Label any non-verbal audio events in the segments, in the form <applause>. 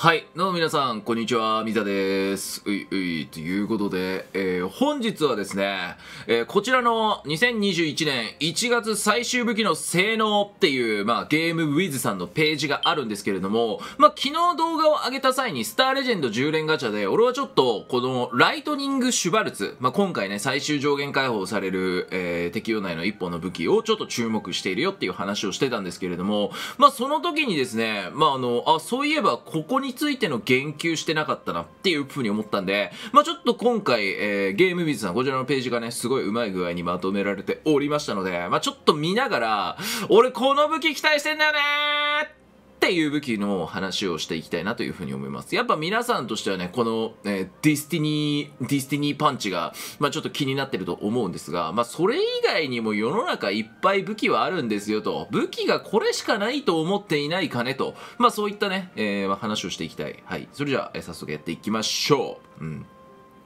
はい。どうも皆さん、こんにちは。みざです。ういうい。ということで、えー、本日はですね、えー、こちらの2021年1月最終武器の性能っていう、まあ、ゲームウィズさんのページがあるんですけれども、まあ、昨日動画を上げた際に、スターレジェンド10連ガチャで、俺はちょっと、この、ライトニング・シュバルツ、まあ、今回ね、最終上限解放される、えー、適用内の一本の武器をちょっと注目しているよっていう話をしてたんですけれども、まあ、その時にですね、まあ、あの、あ、そういえば、ここにについての言及してなかったなっていうふうに思ったんで、まあ、ちょっと今回、えー、ゲームビズさん、こちらのページがね、すごい上手い具合にまとめられておりましたので、まあ、ちょっと見ながら、俺この武器期待してんだよねーっていう武器の話をしていきたいなというふうに思います。やっぱ皆さんとしてはね、この、えー、ディスティニー、ディスティニーパンチが、まあ、ちょっと気になってると思うんですが、まあ、それ以外にも世の中いっぱい武器はあるんですよと、武器がこれしかないと思っていないかねと、まあ、そういったね、えー、話をしていきたい。はい。それじゃあ、えー、早速やっていきましょう。うん。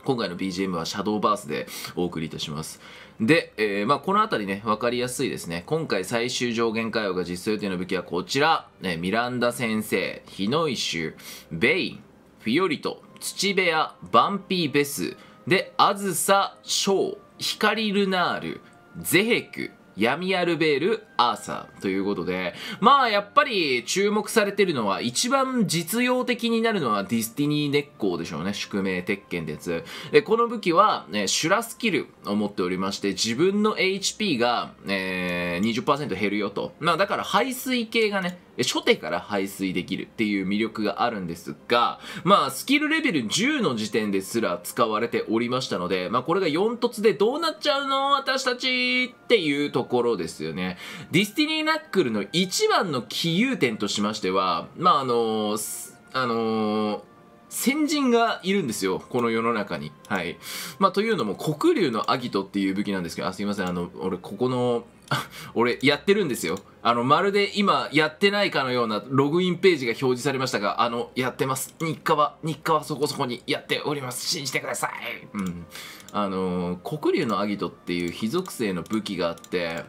今回の BGM はシャドーバースでお送りいたします。で、えー、まあ、この辺りね、わかりやすいですね。今回最終上限会話が実装予定の武器はこちら。ね、ミランダ先生、ヒノイシュ、ベイ、ン、フィオリト、土部屋、バンピーベス、で、あずさ、ショウ、ヒカリルナール、ゼヘク、闇アルベール・アーサーということで、まあやっぱり注目されてるのは一番実用的になるのはディスティニー熱ーでしょうね。宿命鉄拳鉄。で、この武器は、ね、シュラスキルを持っておりまして、自分の HP が、えー、20%減るよと。まあだから排水系がね、初手から排水できるっていう魅力があるんですが、まあスキルレベル10の時点ですら使われておりましたので、まあこれが4突でどうなっちゃうの私たちっていうとところですよね。ディスティニー・ナックルの一番の起優点としましては、まあ、あのー、あのー先人がいるんですよ、この世の中に。はい。まあ、というのも、黒竜のアギトっていう武器なんですけど、あ、すいません、あの、俺、ここの、<laughs> 俺、やってるんですよ。あの、まるで今、やってないかのようなログインページが表示されましたが、あの、やってます。日課は、日課はそこそこにやっております。信じてください。うん。あの黒竜のアギトっていう非属性の武器があって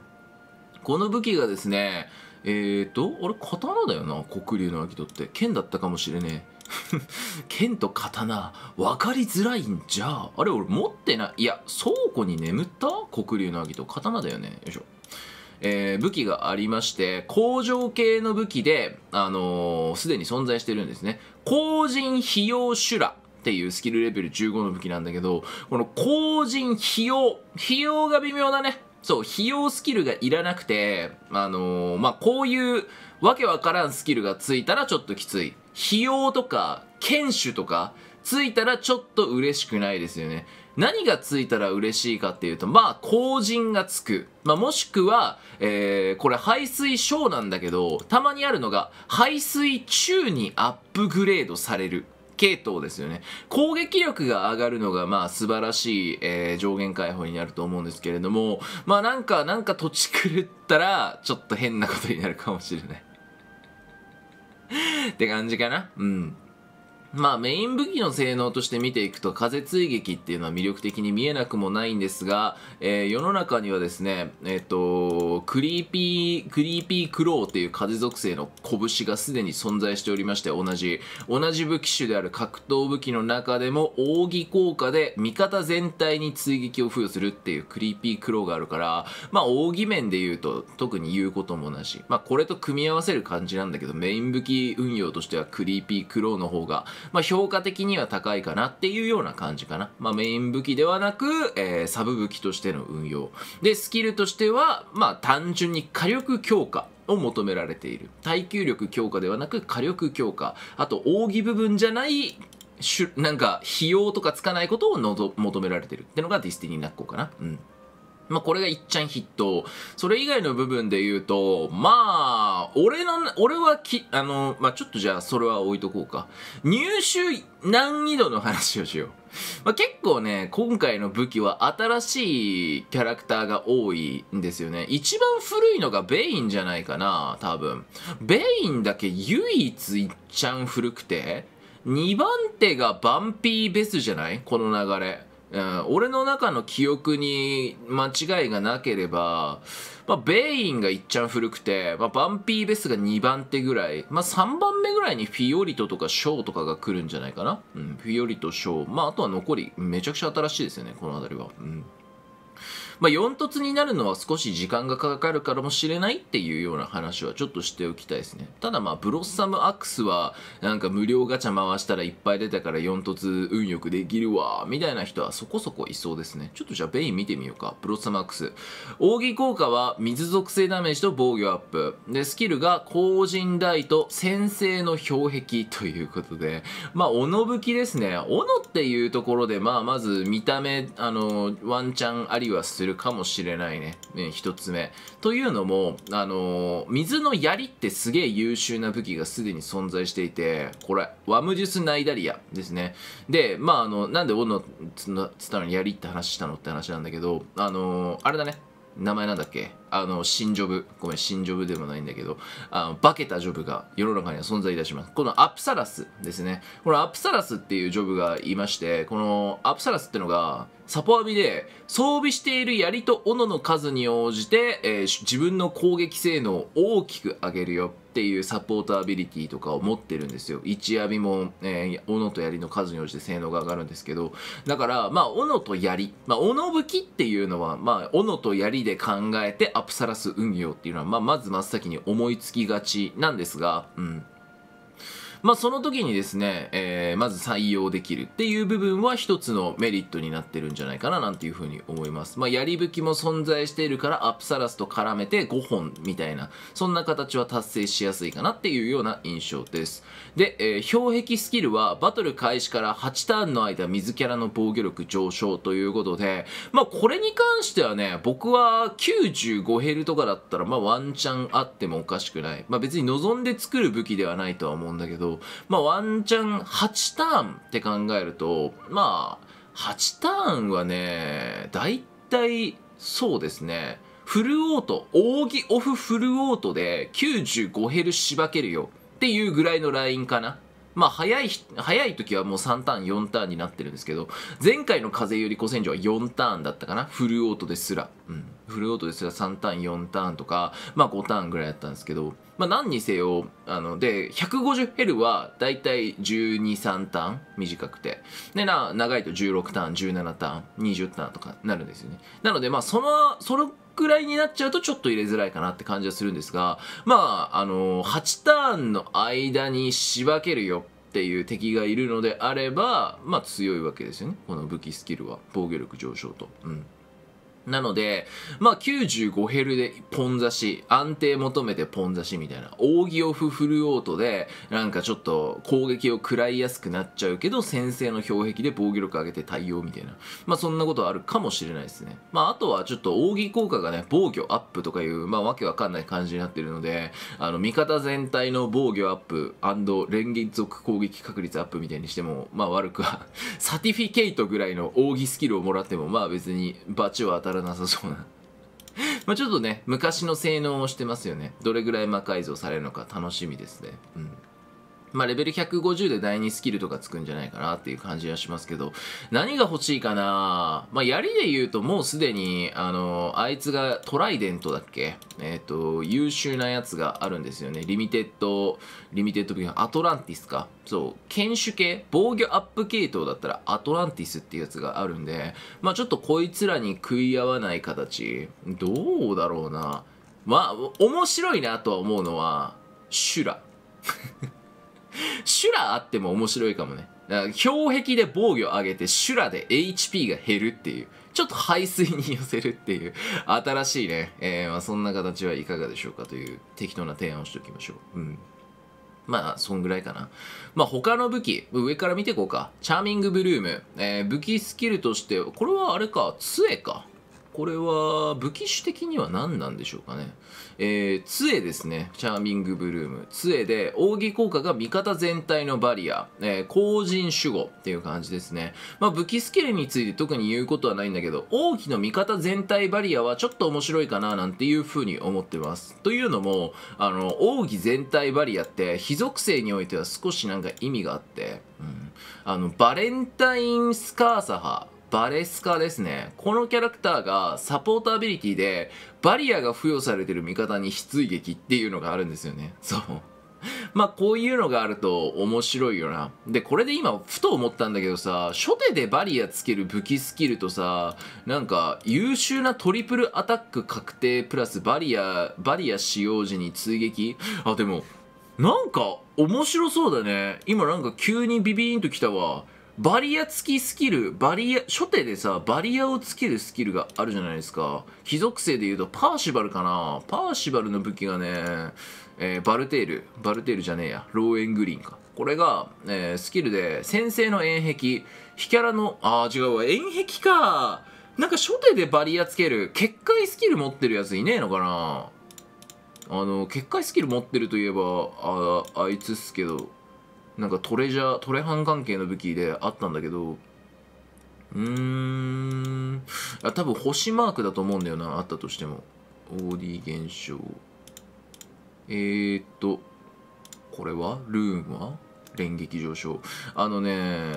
この武器がですねえーとあれ刀だよな黒竜のアギトって剣だったかもしれねえ <laughs> 剣と刀分かりづらいんじゃあれ俺持ってないいや倉庫に眠った黒竜のアギト刀だよねよいしょえー、武器がありまして工場系の武器であのー、すでに存在してるんですね工人費用修羅っていうスキルレベル15の武器なんだけど、この後人費用、費用が微妙だね。そう、費用スキルがいらなくて、あのー、まあ、こういうわけわからんスキルがついたらちょっときつい。費用とか、剣種とか、ついたらちょっと嬉しくないですよね。何がついたら嬉しいかっていうと、まあ、後人がつく。まあ、もしくは、えー、これ排水小なんだけど、たまにあるのが、排水中にアップグレードされる。系統ですよね。攻撃力が上がるのが、まあ、素晴らしい、えー、上限解放になると思うんですけれども、まあ、なんか、なんか土地狂ったら、ちょっと変なことになるかもしれないって感じかなうん。まあメイン武器の性能として見ていくと風追撃っていうのは魅力的に見えなくもないんですが、えー、世の中にはですね、えっ、ー、と、クリーピー、クリーピークローっていう風属性の拳がすでに存在しておりまして、同じ、同じ武器種である格闘武器の中でも扇効果で味方全体に追撃を付与するっていうクリーピークローがあるから、まあ扇面で言うと特に言うこともなし、まあこれと組み合わせる感じなんだけど、メイン武器運用としてはクリーピークローの方が、まあ、評価的には高いかなっていうような感じかな。まあ、メイン武器ではなく、えー、サブ武器としての運用。で、スキルとしては、まあ、単純に火力強化を求められている。耐久力強化ではなく火力強化。あと、扇部分じゃないしゅなんか費用とかつかないことをのど求められてるってのがディスティニーナッコかな。うん。まあこれがいっちゃん筆頭。それ以外の部分で言うと、まあ、俺の、俺はき、あの、まあ、ちょっとじゃあそれは置いとこうか。入手難易度の話をしよう。まあ、結構ね、今回の武器は新しいキャラクターが多いんですよね。一番古いのがベインじゃないかな、多分。ベインだけ唯一いっちゃん古くて、2番手がバンピーベスじゃないこの流れ。うん、俺の中の記憶に間違いがなければ、まあ、ベインがいっちゃん古くて、まあ、バンピーベスが2番手ぐらい、まあ、3番目ぐらいにフィオリトとかショーとかが来るんじゃないかな。うん、フィオリト、ショー、まあ、あとは残り、めちゃくちゃ新しいですよね、この辺りは。うんまあ、4凸になるのは少し時間がかかるかもしれないっていうような話はちょっとしておきたいですね。ただまあ、ブロッサムアックスはなんか無料ガチャ回したらいっぱい出たから4凸運よくできるわ、みたいな人はそこそこいそうですね。ちょっとじゃあベイン見てみようか。ブロッサムアックス。扇効果は水属性ダメージと防御アップ。で、スキルが後人大と先制の氷壁ということで、まあ、斧吹きですね。斧っていうところで、まあ、まず見た目、あの、ワンチャンありはする。するかもしれないね。ねつ目。というのも、あのー、水の槍ってすげえ優秀な武器がすでに存在していて、これ、ワムジュスナイダリアですね。で、まあ、あの、なんで斧つったのに槍って話したのって話なんだけど、あのー、あれだね。名前なんだっけあの、新ジョブ、ごめん、新ジョブでもないんだけど、あの、化けたジョブが世の中には存在いたします。このアプサラスですね。このアプサラスっていうジョブがいまして、このアプサラスってのが、サポアミで装備している槍と斧の数に応じて、えー、自分の攻撃性能を大きく上げるよっていうサポートアビリティとかを持ってるんですよ。一闇も、えー、斧と槍の数に応じて性能が上がるんですけど、だから、まあ、斧と槍、まあ、斧武器っていうのは、まあ、斧と槍で考えてアプサラス運用っていうのは、まあ、まず真っ先に思いつきがちなんですが、うん。まあ、その時にですね、えー、まず採用できるっていう部分は一つのメリットになってるんじゃないかななんていうふうに思います。まあ、やり武器も存在しているからアップサラスと絡めて5本みたいな、そんな形は達成しやすいかなっていうような印象です。で、えー、氷壁スキルはバトル開始から8ターンの間水キャラの防御力上昇ということで、まあ、これに関してはね、僕は95ヘルとかだったら、まあ、ワンチャンあってもおかしくない。まあ、別に望んで作る武器ではないとは思うんだけど、まあ、ワンチャン8ターンって考えると、まあ、8ターンはね、大体そうですね、フルオート、扇オフフルオートで9 5ヘルしばけるよっていうぐらいのラインかな。まあ早い、早い時はもう3ターン、4ターンになってるんですけど、前回の風より古戦場は4ターンだったかな。フルオートですら。うん。フルオートですら3ターン、4ターンとか、まあ5ターンぐらいやったんですけど、まあ何にせよ、あの、で、150ヘルはだいたい12、3ターン短くて。で、な、長いと16ターン、17ターン、20ターンとかなるんですよね。なのでまあその、そのくらいになっちゃうとちょっと入れづらいかなって感じはするんですが、まあ、あの8ターンの間に仕分けるよっていう敵がいるのであれば、まあ強いわけですよね。この武器スキルは。防御力上昇と。うん。なので、まあ、95ヘルでポン刺し、安定求めてポン刺しみたいな、扇をフフルオートで、なんかちょっと攻撃を食らいやすくなっちゃうけど、先制の氷壁で防御力上げて対応みたいな。まあ、そんなことあるかもしれないですね。まあ、あとはちょっと扇効果がね、防御アップとかいう、まあ、わけわかんない感じになってるので、あの、味方全体の防御アップ連撃続攻撃確率アップみたいにしても、まあ悪くはサティフィケイトぐらいの扇スキルをもらっても、まあ別にバチは当たららなさそうな <laughs> まあちょっとね昔の性能をしてますよねどれぐらい魔改造されるのか楽しみですねうんまあ、レベル150で第2スキルとかつくんじゃないかなっていう感じがしますけど、何が欲しいかなまあ、槍で言うともうすでに、あの、あいつがトライデントだっけえっ、ー、と、優秀なやつがあるんですよね。リミテッド、リミテッドビアトランティスか。そう、犬種系、防御アップ系統だったらアトランティスっていうやつがあるんで、まあ、ちょっとこいつらに食い合わない形、どうだろうなまあ、面白いなとは思うのは、シュラ。<laughs> 修羅あっても面白いかもね。氷壁で防御上げて修羅で HP が減るっていう。ちょっと排水に寄せるっていう、新しいね、えー、まあ、そんな形はいかがでしょうかという適当な提案をしておきましょう。うん。まあ、そんぐらいかな。まあ、他の武器、上から見ていこうか。チャーミングブルーム。えー、武器スキルとして、これはあれか、杖か。これは、武器種的には何なんでしょうかね。えー、杖ですね。チャーミングブルーム。杖で、扇効果が味方全体のバリア、えー、後人守護っていう感じですね。まあ、武器スキルについて特に言うことはないんだけど、王妃の味方全体バリアはちょっと面白いかななんていう風に思ってます。というのも、あの、奥義全体バリアって、非属性においては少しなんか意味があって、うん、あの、バレンタインスカーサハバレスカですね。このキャラクターがサポートアビリティでバリアが付与されてる味方に必追撃っていうのがあるんですよね。そう。<laughs> まあこういうのがあると面白いよな。で、これで今ふと思ったんだけどさ、初手でバリアつける武器スキルとさ、なんか優秀なトリプルアタック確定プラスバリア、バリア使用時に追撃あ、でも、なんか面白そうだね。今なんか急にビビーンときたわ。バリア付きスキル、バリア、初手でさ、バリアをつけるスキルがあるじゃないですか。火属性で言うと、パーシバルかなパーシバルの武器がね、えー、バルテール、バルテールじゃねえや、ローエングリーンか。これが、えー、スキルで、先生の炎壁、ヒキャラの、あー違うわ、炎壁かなんか初手でバリアつける、結界スキル持ってるやついねえのかなあの、結界スキル持ってるといえば、あ、あいつっすけど、なんかトレジャー、トレハン関係の武器であったんだけど、うーん、あ、多分星マークだと思うんだよな、あったとしても。OD 現象。えー、っと、これはルーンは連撃上昇。あのね、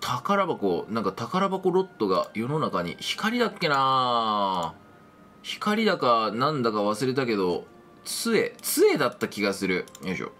宝箱、なんか宝箱ロットが世の中に、光だっけな光だかなんだか忘れたけど、杖、杖だった気がする。よいしょ。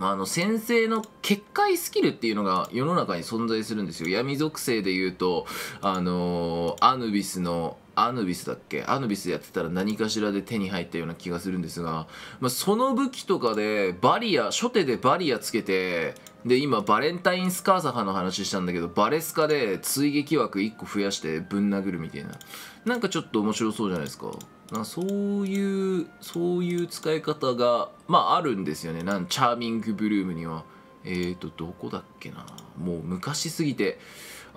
あの先生の結界スキルっていうのが世の中に存在するんですよ闇属性でいうとあのアヌビスのアヌビスだっけアヌビスやってたら何かしらで手に入ったような気がするんですが、まあ、その武器とかでバリア初手でバリアつけてで今バレンタインスカーサハの話したんだけどバレスカで追撃枠1個増やしてぶん殴るみたいななんかちょっと面白そうじゃないですかあそういうそういう使い方がまああるんですよねなんチャーミングブルームにはえっ、ー、とどこだっけなもう昔すぎて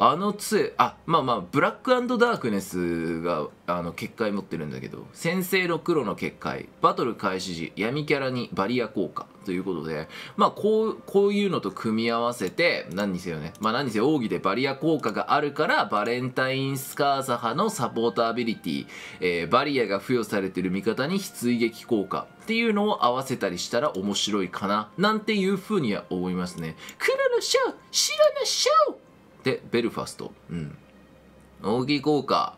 あの杖あまあまあブラックダークネスがあの結界持ってるんだけど先制の黒の結界バトル開始時闇キャラにバリア効果ということでまあこうこういうのと組み合わせて何にせよねまあ何にせよ奥義でバリア効果があるからバレンタインスカーザ派のサポートアビリティ、えー、バリアが付与されてる味方に追撃効果っていうのを合わせたりしたら面白いかななんていうふうには思いますね黒のショー白のショーで、ベルファスト。うん。扇効果。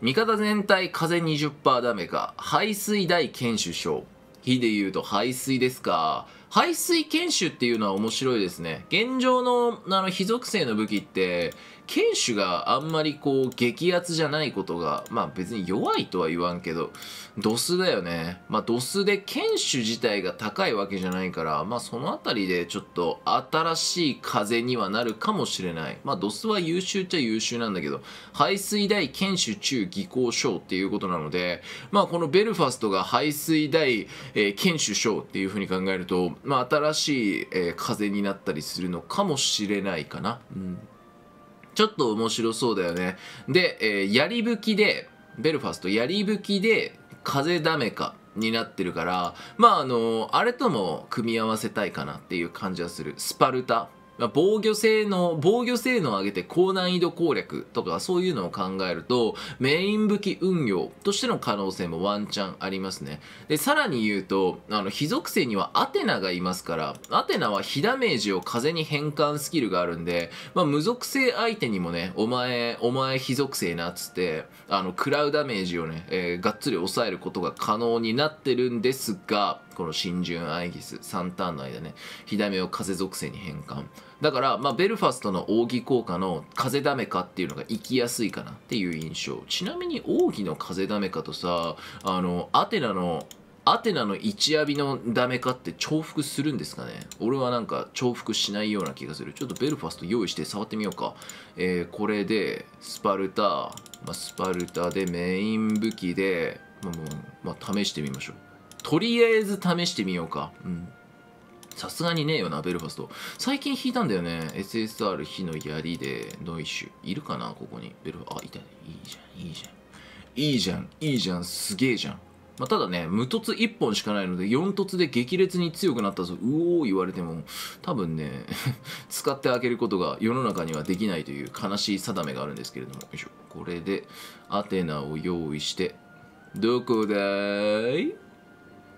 味方全体風20%ダメか。排水大剣首相。火で言うと排水ですか。排水研修っていうのは面白いですね。現状のあの火属性の武器って、堅守があんまりこう激アツじゃないことがまあ別に弱いとは言わんけどドスだよねまあドスで堅守自体が高いわけじゃないからまあその辺りでちょっと新しい風にはなるかもしれないまあドスは優秀っちゃ優秀なんだけど排水大堅守中技巧賞っていうことなのでまあこのベルファストが排水大、えー、堅守賞っていうふうに考えるとまあ新しい、えー、風になったりするのかもしれないかなうんちょっと面白そうだよねで、えー、槍吹きでベルファスト槍ぶきで風ダメかになってるからまああのあれとも組み合わせたいかなっていう感じはするスパルタ防御性能、防御性能を上げて高難易度攻略とかそういうのを考えると、メイン武器運用としての可能性もワンチャンありますね。で、さらに言うと、あの、火属性にはアテナがいますから、アテナは火ダメージを風に変換スキルがあるんで、まあ、無属性相手にもね、お前、お前火属性なっつって、あの、食らうダメージをね、えー、がっつり抑えることが可能になってるんですが、この真珠アイギス3ターンの間ね、火ダメを風属性に変換。だから、まあ、ベルファストの扇効果の風ダメかっていうのが行きやすいかなっていう印象ちなみに扇の風ダメかとさあのアテナのアテナの一アビのダメかって重複するんですかね俺はなんか重複しないような気がする。ちょっとベルファスト用意して触ってみようか。えー、これで、スパルタ、まあ、スパルタでメイン武器で、まあ、もう、まあ、試してみましょう。とりあえず試してみようか。うん。さすがにねえよな、ベルファスト。最近弾いたんだよね。SSR 火の槍でノイシュ。いるかな、ここに。ベルファ、あ、いたね。いいじゃん、いいじゃん。いいじゃん、いいじゃん、すげえじゃん。まあ、ただね、無凸1本しかないので、4凸で激烈に強くなったぞ、うおー言われても、多分ね、<laughs> 使ってあげることが世の中にはできないという悲しい定めがあるんですけれども、よいしょ。これで、アテナを用意して、どこだーい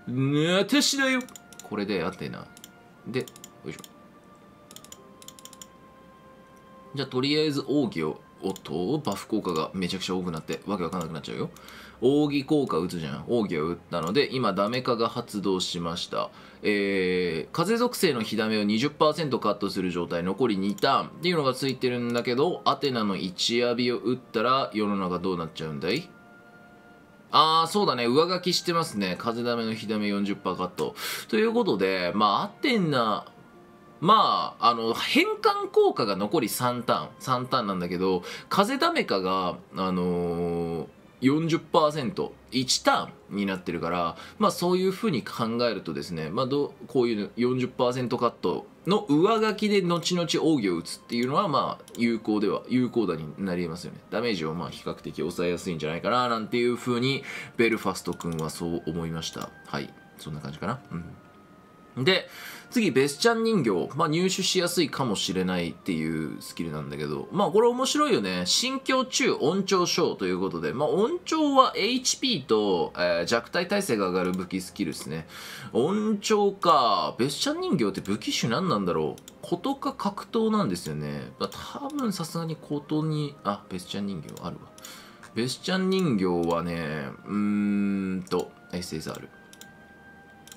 私だよこれでアテナで、よいしょ。じゃあ、とりあえず奥義を、おっと、バフ効果がめちゃくちゃ多くなって、わけわかんなくなっちゃうよ。奥義効果打つじゃん。奥義を打ったので、今、ダメ化が発動しました。えー、風属性の火ダメを20%カットする状態、残り2ターンっていうのがついてるんだけど、アテナの1アビを打ったら、世の中どうなっちゃうんだいああ、そうだね。上書きしてますね。風ダメの火ダメ40%カット。ということで、まあ、ってんな。まあ、あの、変換効果が残り3ターン、3ターンなんだけど、風ダメかが、あのー40%、1ターンになってるから、まあそういうふうに考えるとですね、まあどこういう40%カットの上書きで後々奥義を打つっていうのはまあ有効では、有効打になりますよね。ダメージをまあ比較的抑えやすいんじゃないかななんていうふうにベルファスト君はそう思いました。はい。そんな感じかな。うん。で、次、ベスチャン人形。まあ、入手しやすいかもしれないっていうスキルなんだけど、まあ、これ面白いよね。心境中音調症ということで、まあ、音調は HP と、えー、弱体耐性が上がる武器スキルですね。音調か。ベスチャン人形って武器種何なんだろうことか格闘なんですよね。まあ、多分さすがにことに、あ、ベスチャン人形あるわ。ベスチャン人形はね、うーんと、SSR。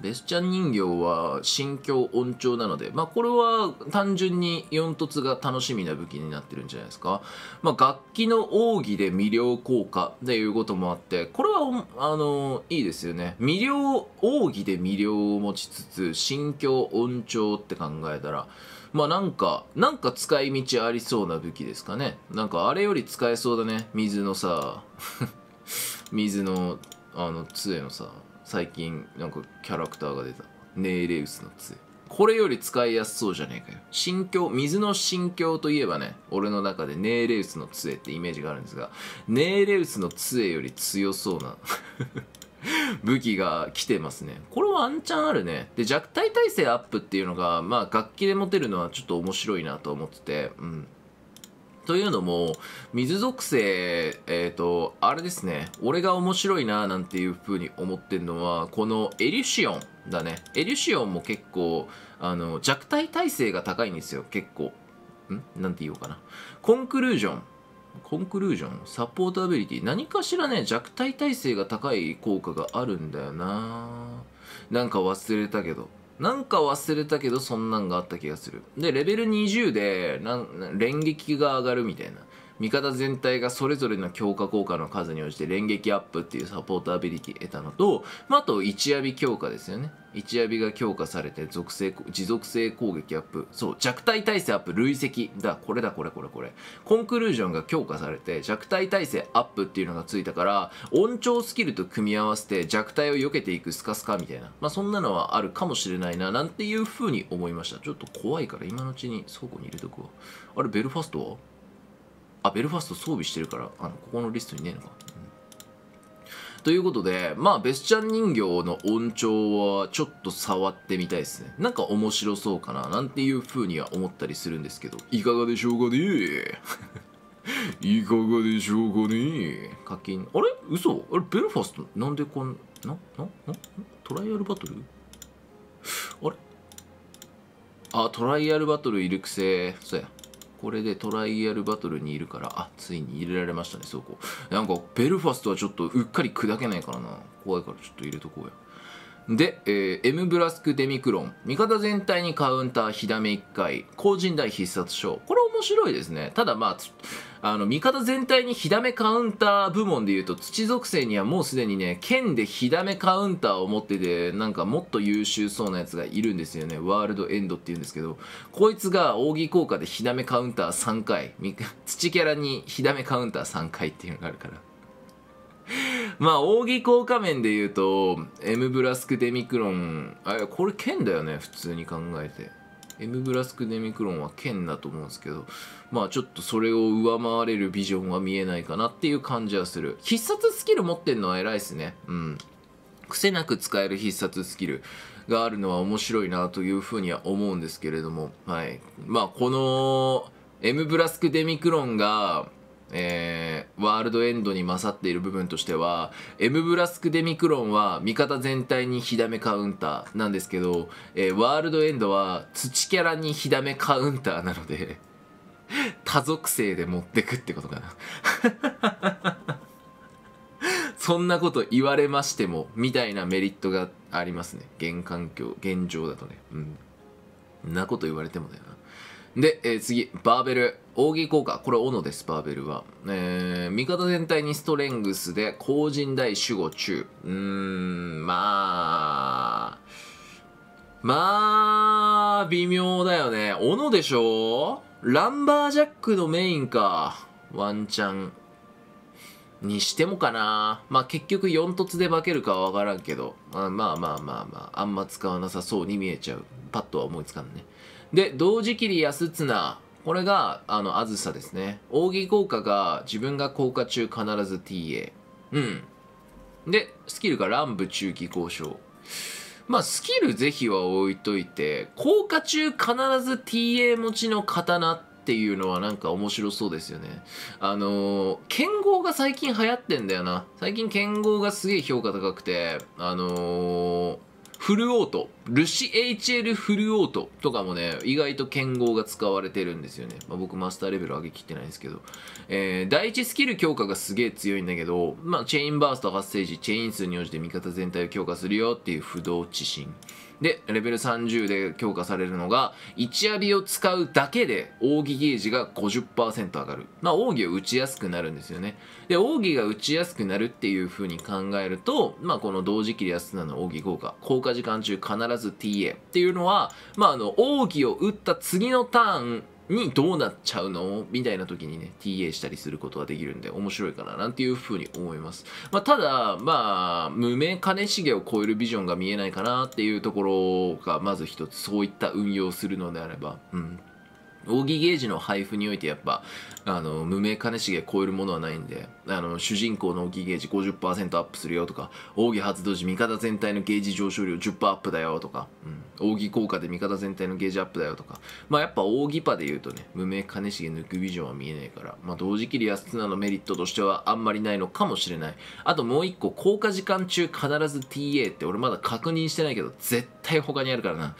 ベスチャン人形は心境音調なので、まあ、これは単純に4凸が楽しみな武器になってるんじゃないですか、まあ、楽器の奥義で魅了効果っていうこともあってこれはあのいいですよね魅了奥義で魅了を持ちつつ心境音調って考えたらまあなんか、なんか使い道ありそうな武器ですかね。なんかあれより使えそうだね。水のさ、<laughs> 水の、あの、杖のさ、最近なんかキャラクターが出たネーレウスの杖これより使いやすそうじゃねえかよ心境水の心境といえばね俺の中でネーレウスの杖ってイメージがあるんですがネーレウスの杖より強そうな <laughs> 武器が来てますね。これワンチャンあるね。で、弱体耐性アップっていうのが、まあ楽器で持てるのはちょっと面白いなと思ってて、うん。というのも、水属性、えっ、ー、と、あれですね、俺が面白いななんていう風に思ってるのは、このエリュシオンだね。エリュシオンも結構、あの、弱体耐性が高いんですよ、結構。んなんて言おうかな。コンクルージョン。コンクルージョンサポートアビリティ何かしらね弱体耐性が高い効果があるんだよななんか忘れたけどなんか忘れたけどそんなんがあった気がするでレベル20でなん連撃が上がるみたいな味方全体がそれぞれの強化効果の数に応じて連撃アップっていうサポートアビリティ得たのと、まあ、あと一アビ強化ですよね一アビが強化されて属性持続性攻撃アップそう弱体耐性アップ累積だこれだこれこれこれコンクルージョンが強化されて弱体耐性アップっていうのがついたから音調スキルと組み合わせて弱体を避けていくスカスカみたいなまあそんなのはあるかもしれないななんていう風に思いましたちょっと怖いから今のうちに倉庫に入れとくわあれベルファストはあ、ベルファスト装備してるから、あの、ここのリストにねえのか。ということで、まあ、ベスチャン人形の音調はちょっと触ってみたいですね。なんか面白そうかな、なんていう風には思ったりするんですけど、いかがでしょうかね <laughs> いかがでしょうかね課金。あれ嘘あれベルファストなんでこんな、な、な、トライアルバトルあれあ、トライアルバトルいるくせそうや。これでトライアルバトルにいるから、あ、ついに入れられましたね、倉庫。なんか、ベルファストはちょっとうっかり砕けないからな。怖いからちょっと入れとこうや。で、えー、M ブラスクデミクロン。味方全体にカウンター、火ダメ1回。後陣台必殺賞。これ面白いですね。ただまあ、あの、味方全体に火ダメカウンター部門で言うと、土属性にはもうすでにね、剣で火ダメカウンターを持ってて、なんかもっと優秀そうなやつがいるんですよね。ワールドエンドっていうんですけど、こいつが扇効果で火ダメカウンター3回、土キャラに火ダメカウンター3回っていうのがあるから。まあ、扇効果面で言うと、エムブラスクデミクロン、あ、これ剣だよね、普通に考えて。エムブラスク・デミクロンは剣だと思うんですけど、まあちょっとそれを上回れるビジョンが見えないかなっていう感じはする。必殺スキル持ってんのは偉いですね。うん。癖なく使える必殺スキルがあるのは面白いなというふうには思うんですけれども、はい。まあこの、エムブラスク・デミクロンが、えー、ワールドエンドに勝っている部分としては、エムブラスク・デミクロンは味方全体に火ダメカウンターなんですけど、えー、ワールドエンドは土キャラに火ダメカウンターなので多属性で持ってくってことかな <laughs> そんなこと言われましても、みたいなメリットがありますね。現環境、現状だとね。うん。んなこと言われてもだよな。で、えー、次、バーベル。扇効果。これ、斧です、バーベルは。えー、味方全体にストレングスで、後人大守護中。うーん、まあ、まあ、微妙だよね。斧でしょランバージャックのメインか。ワンチャン。にしてもかなまあ結局4凸で化けるかはわからんけど、まあまあまあまあまあ、あんま使わなさそうに見えちゃう。パッとは思いつかんね。で同時切り安綱これがあのあずさですね扇効果が自分が効果中必ず TA うんでスキルが乱舞中期交渉まあスキル是非は置いといて効果中必ず TA 持ちの刀っていうのはなんか面白そうですよねあのー、剣豪が最近流行ってんだよな最近剣豪がすげえ評価高くてあのーフルオート、ルシ HL フルオートとかもね、意外と剣豪が使われてるんですよね。まあ、僕マスターレベル上げきってないんですけど。えー、第一スキル強化がすげえ強いんだけど、まあ、チェインバースト発生時、チェイン数に応じて味方全体を強化するよっていう不動知心。でレベル30で強化されるのが1アビを使うだけで扇ゲージが50%上がるまあ扇を打ちやすくなるんですよねで扇が打ちやすくなるっていう風に考えるとまあこの同時期で安なの扇効果効果時間中必ず TA っていうのはまああの扇を打った次のターンにどうなっちゃうのみたいな時にね、TA したりすることができるんで、面白いかな、なんていうふうに思います。まあ、ただ、まあ、無名金重を超えるビジョンが見えないかなっていうところが、まず一つ、そういった運用をするのであれば、うん。扇ゲージの配布においてやっぱあの無名金重超えるものはないんであの主人公の扇ゲージ50%アップするよとか扇発動時味方全体のゲージ上昇量10%アップだよとか、うん、扇効果で味方全体のゲージアップだよとかまあやっぱ扇パで言うとね無名金重抜くビジョンは見えないからまあ同時切りやスのメリットとしてはあんまりないのかもしれないあともう一個効果時間中必ず TA って俺まだ確認してないけど絶対他にあるからな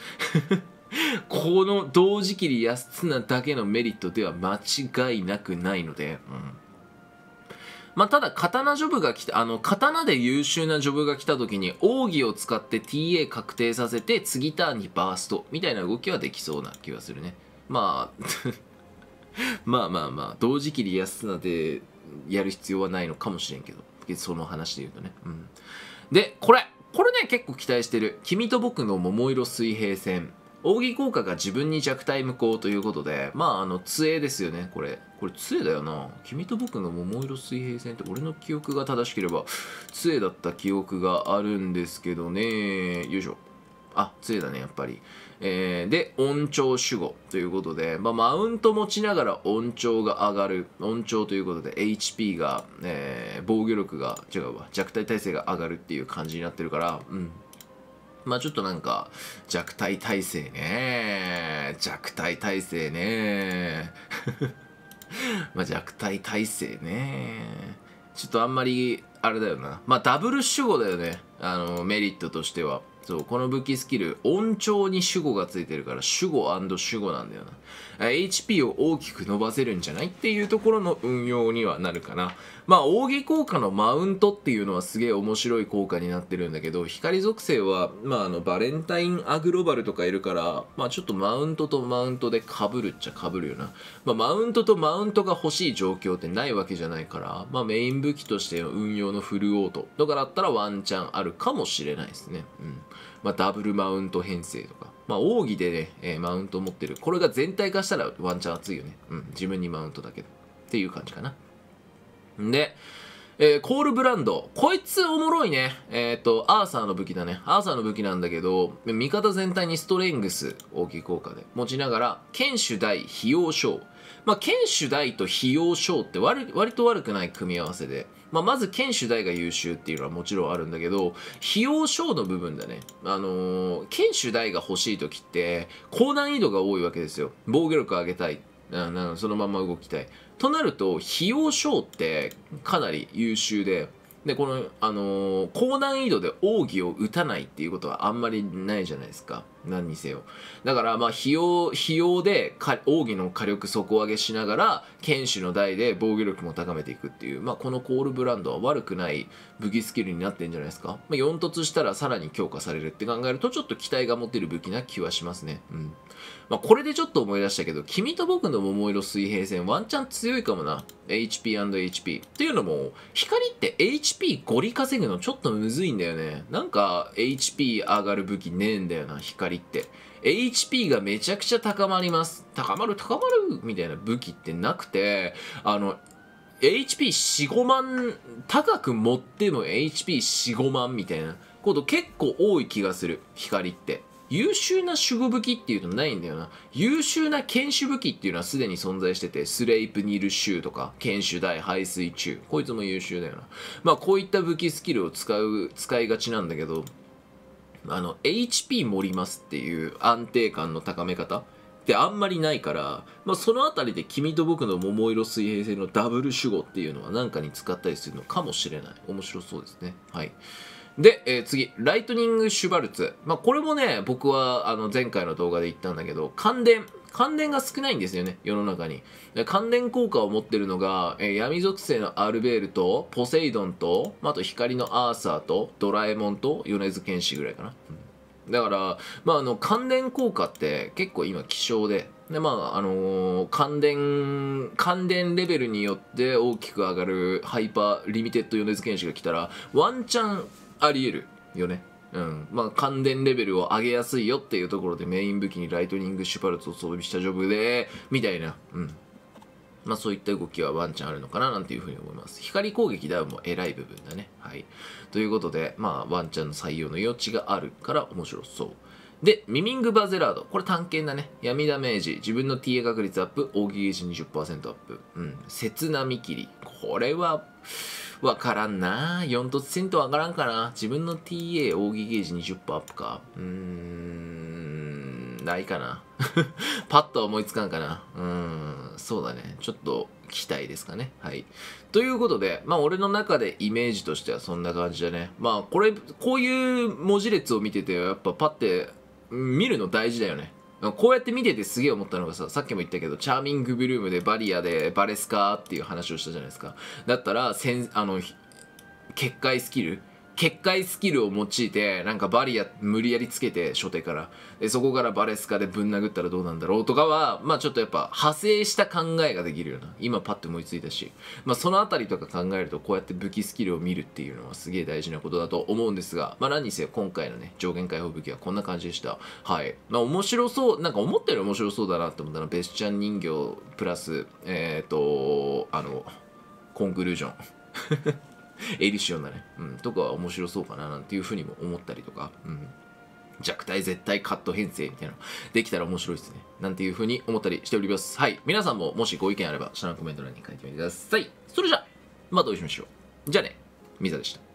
<laughs> この同時期に安綱だけのメリットでは間違いなくないので、うんまあ、ただ刀ジョブが来たあの刀で優秀なジョブが来た時に奥義を使って TA 確定させて次ターンにバーストみたいな動きはできそうな気はするね <laughs> まあまあまあまあ同時期に安綱でやる必要はないのかもしれんけどその話で言うとね、うん、でこれこれね結構期待してる「君と僕の桃色水平線」奥義効果が自分に弱体無効ということで、まあ、あの、杖ですよね、これ。これ杖だよな。君と僕の桃色水平線って俺の記憶が正しければ、杖だった記憶があるんですけどね。よいしょ。あ、杖だね、やっぱり。えー、で、音調守護ということで、まあ、マウント持ちながら音調が上がる。音調ということで、HP が、えー、防御力が、違うわ、弱体耐性が上がるっていう感じになってるから、うん。まあちょっとなんか、弱体体制ね。弱体体制ね。<laughs> まあ弱体体制ね。ちょっとあんまり、あれだよな。まあダブル主語だよね。あの、メリットとしては。そう、この武器スキル、音調に主語がついてるから、主語主語なんだよな。HP を大きく伸ばせるんじゃないっていうところの運用にはなるかな。まあ扇効果のマウントっていうのはすげえ面白い効果になってるんだけど光属性は、まあ、あのバレンタインアグロバルとかいるから、まあ、ちょっとマウントとマウントでかぶるっちゃかぶるよな、まあ、マウントとマウントが欲しい状況ってないわけじゃないから、まあ、メイン武器としての運用のフルオートとかだったらワンチャンあるかもしれないですね、うんまあ、ダブルマウント編成とかまあ、奥義でね、えー、マウント持ってる。これが全体化したらワンチャン熱いよね。うん、自分にマウントだけど。っていう感じかな。で、えー、コールブランド。こいつおもろいね。えっ、ー、と、アーサーの武器だね。アーサーの武器なんだけど、味方全体にストレングス、大きい効果で持ちながら、剣手大、費用賞。まあ、剣手大と費用賞って割割と悪くない組み合わせで。まあ、まず剣手大が優秀っていうのはもちろんあるんだけど、費用賞の部分だね。あのー、剣手大が欲しい時って、高難易度が多いわけですよ。防御力上げたい。あのそのまま動きたい。となると、費用賞ってかなり優秀で、で、この、あのー、高難易度で奥義を打たないっていうことはあんまりないじゃないですか。何にせよだからまあ費用費用で奥義の火力底上げしながら剣士の代で防御力も高めていくっていう、まあ、このコールブランドは悪くない武器スキルになってんじゃないですか、まあ、4突したらさらに強化されるって考えるとちょっと期待が持てる武器な気はしますねうんまあ、これでちょっと思い出したけど君と僕の桃色水平線ワンチャン強いかもな HP&HP っていうのも光って HP ゴリ稼ぐのちょっとむずいんだよねなんか HP 上がる武器ねえんだよな光って HP がめちゃくちゃ高まります高まる高まるみたいな武器ってなくてあの HP45 万高く持っても HP45 万みたいなこと結構多い気がする光って優秀な守護武器っていうのないんだよな優秀な剣手武器っていうのはすでに存在しててスレイプニルシューとか剣手大排水中こいつも優秀だよなまあこういった武器スキルを使う使いがちなんだけどあの HP 盛りますっていう安定感の高め方ってあんまりないから、まあ、その辺りで君と僕の桃色水平線のダブル守護っていうのは何かに使ったりするのかもしれない面白そうですねはいで、えー、次、ライトニング・シュバルツ。まあ、これもね、僕はあの前回の動画で言ったんだけど、感電、関連が少ないんですよね世の中に関連効果を持ってるのが、えー、闇属性のアルベールとポセイドンと、あ、と光のアーサーとドラえもんと米津玄師ぐらいかな、うん、だから、まあ、あの関連効果って結構今希少ででまああのー、関連関連レベルによって大きく上がるハイパーリミテッド米津玄師が来たらワンチャンありえるよねうん。まあ、感電レベルを上げやすいよっていうところでメイン武器にライトニングシュパルツを装備したジョブで、みたいな。うん。まあ、そういった動きはワンチャンあるのかななんていうふうに思います。光攻撃ダウンも偉い部分だね。はい。ということで、まあ、ワンチャンの採用の余地があるから面白そう。で、ミミング・バゼラード。これ探検だね。闇ダメージ。自分の TA 確率アップ。奥義ゲージ20%アップ。うん。切波切り。これは、わからんな4突せとわからんかな自分の TA 扇ゲージ20%アップかうーんないかな <laughs> パッとは思いつかんかなうんそうだねちょっと期待ですかね。はい。ということで、まあ俺の中でイメージとしてはそんな感じだね。まあこれ、こういう文字列を見てて、やっぱパッて見るの大事だよね。こうやって見ててすげえ思ったのがさ、さっきも言ったけど、チャーミングブルームでバリアでバレスカーっていう話をしたじゃないですか。だったら、せんあの、結界スキル結界スキルを用いてなんかバリア無理やりつけて初手からでそこからバレスカでぶん殴ったらどうなんだろうとかはまあちょっとやっぱ派生した考えができるような今パッと思いついたし、まあ、その辺りとか考えるとこうやって武器スキルを見るっていうのはすげえ大事なことだと思うんですがまあ何にせよ今回のね上限解放武器はこんな感じでしたはいまあ面白そうなんか思ったより面白そうだなって思ったのはベスチャン人形プラスえっ、ー、とあのコンクルージョン <laughs> エリシオンだね。うん。とかは面白そうかななんていうふうにも思ったりとか。うん。弱体絶対カット編成みたいなできたら面白いですね。なんていうふうに思ったりしております。はい。皆さんももしご意見あれば、下のコメント欄に書いてみてください。それじゃまたお会いしましょう。じゃあね、ミザでした。